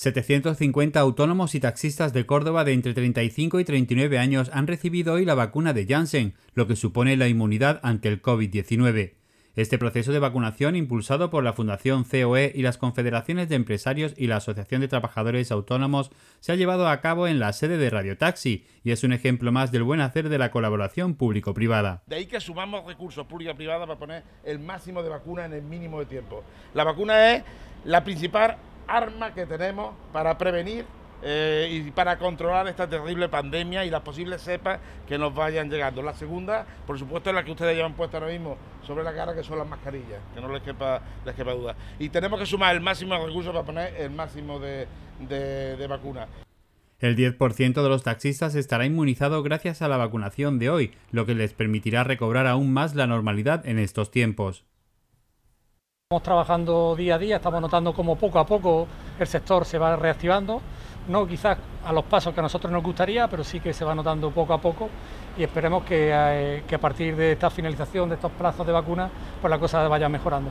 750 autónomos y taxistas de Córdoba de entre 35 y 39 años han recibido hoy la vacuna de Janssen, lo que supone la inmunidad ante el COVID-19. Este proceso de vacunación, impulsado por la Fundación COE y las Confederaciones de Empresarios y la Asociación de Trabajadores Autónomos, se ha llevado a cabo en la sede de Radio Taxi y es un ejemplo más del buen hacer de la colaboración público-privada. De ahí que sumamos recursos público privados para poner el máximo de vacuna en el mínimo de tiempo. La vacuna es la principal arma que tenemos para prevenir eh, y para controlar esta terrible pandemia y las posibles cepas que nos vayan llegando. La segunda, por supuesto, es la que ustedes llevan puesto ahora mismo sobre la cara, que son las mascarillas, que no les quepa, duda. Y tenemos que sumar el máximo de recursos para poner el máximo de vacunas. El 10% de los taxistas estará inmunizado gracias a la vacunación de hoy, lo que les permitirá recobrar aún más la normalidad en estos tiempos. Estamos trabajando día a día, estamos notando cómo poco a poco el sector se va reactivando, no quizás a los pasos que a nosotros nos gustaría, pero sí que se va notando poco a poco y esperemos que, eh, que a partir de esta finalización de estos plazos de vacunas, pues la cosa vaya mejorando.